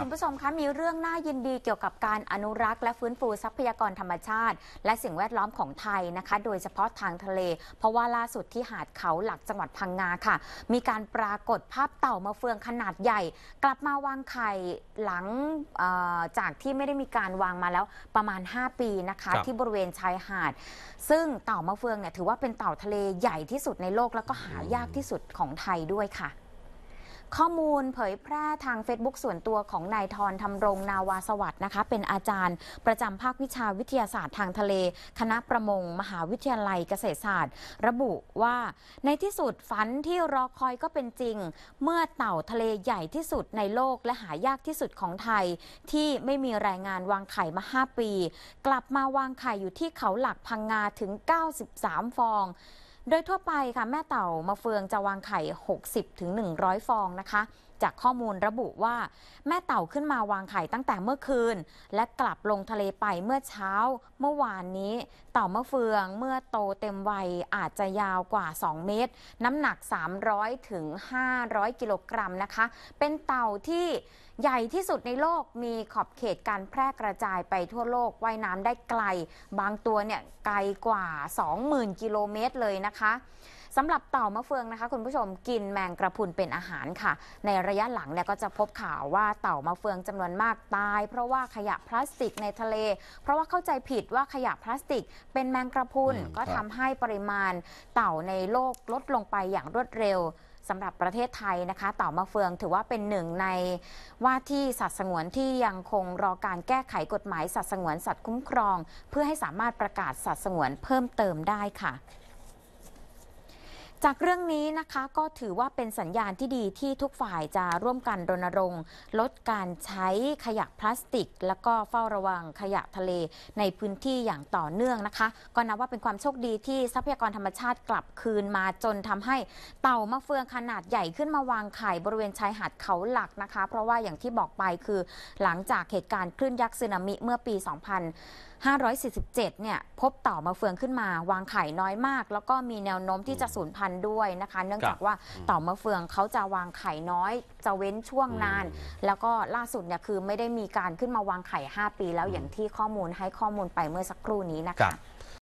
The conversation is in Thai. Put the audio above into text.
คุณผู้ชมคะมีเรื่องน่ายินดีเกี่ยวกับการอนุรักษ์และฟื้นฟูทรัพยากรธรรมชาติ และสิ่งแวดล้อมของไทยนะคะโดยเฉพาะทางทะเล เพราะว่าล่าสุดที่หาดเขาหลักจังหวัดพังงาค่ะ มีการปรากฏภาพเต่ามาเฟืองขนาดใหญ่ กลับมาวางไข่หลังจากที่ไม่ได้มีการวางมาแล้วประมาณ 5 ปีนะคะที่บริเวณชายหาด ซึ่งเต่ามาเฟืองเนี่ยถือว่าเป็นเต่าทะเลใหญ่ที่สุดในโลกแล้วก็หายากที่สุดของไทยด้วยค่ะข้อมูลเผยแพร่ทาง Facebook ส่วนตัวของนายทรทำรงนาวาสวัสด์นะคะ เป็นอาจารย์ประจำภาควิชาวิทยาศาสตร์ทางทะเล คณะประมง มหาวิทยาลัยเกษตรศาสตร์ ระบุว่าในที่สุดฝันที่รอคอยก็เป็นจริง เมื่อเต่าทะเลใหญ่ที่สุดในโลกและหายากที่สุดของไทย ที่ไม่มีรายงานวางไข่มา5ปี กลับมาวางไข่อยู่ที่เขาหลักพังงาถึง 93 ฟองโดยทั่วไปค่ะแม่เต่ามาเฟืองจะวางไข่ 60-100 ฟองนะคะจากข้อมูลระบุว่าแม่เต่าขึ้นมาวางไข่ตั้งแต่เมื่อคืน และกลับลงทะเลไปเมื่อเช้าเมื่อวานนี้ เต่ามะเฟืองเมื่อโตเต็มวัยอาจจะยาวกว่า 2 เมตร น้ำหนัก 300ถึง500 กิโลกรัมนะคะ เป็นเต่าที่ใหญ่ที่สุดในโลกมีขอบเขตการแพร่กระจายไปทั่วโลกว่ายน้ำได้ไกล บางตัวเนี่ยไกลกว่า 20,000 กิโลเมตร เลยนะคะสำหรับเต่ามะเฟืองนะคะ คุณผู้ชมกินแมงกระพุนเป็นอาหารค่ะ ในระยะหลังเนี่ยก็จะพบข่าวว่าเต่ามาเฟืองจำนวนมากตาย เพราะว่าขยะพลาสติกในทะเล เพราะว่าเข้าใจผิดว่าขยะพลาสติกเป็นแมงกระพุนก็ทำให้ปริมาณ เต่าในโลกลดลงไปอย่างรวดเร็วสำหรับประเทศไทยนะคะ เต่ามาเฟืองถือว่าเป็นหนึ่งใน ว่าที่สัตว์สงวนที่ยังคงรอการแก้ไขกฎหมายสัตว์สงวนสัตว์คุ้มครอง เพื่อให้สามารถประกาศสัตว์สงวนเพิ่มเติมได้ค่ะจากเรื่องนี้นะคะก็ถือว่าเป็นสัญญาณที่ดีที่ทุกฝ่ายจะร่วมกันรณรงค์ ลดการใช้ขยะพลาสติกและก็เฝ้าระวังขยะทะเลในพื้นที่อย่างต่อเนื่องนะคะ ก็นับว่าเป็นความโชคดีที่ทรัพยากรธรรมชาติกลับคืนมาจนทำให้เต่ามะเฟืองขนาดใหญ่ขึ้นมาวางไข่บริเวณชายหาดเขาหลักนะคะเพราะว่าอย่างที่บอกไปคือหลังจากเหตุการณ์คลื่นยักษ์สึนามิเมื่อปี2000 547 เนี่ยพบเต่ามาเฟืองขึ้นมาวางไข่น้อยมาก แล้วก็มีแนวโน้มที่จะสูญพันธุ์ด้วยนะคะ เนื่องจากว่าเต่ามาเฟืองเขาจะวางไข่น้อย จะเว้นช่วงนาน แล้วก็ล่าสุดเนี่ยคือไม่ได้มีการขึ้นมาวางไข่5ปีแล้วอย่างที่ข้อมูลให้ข้อมูลไปเมื่อสักครู่นี้นะคะ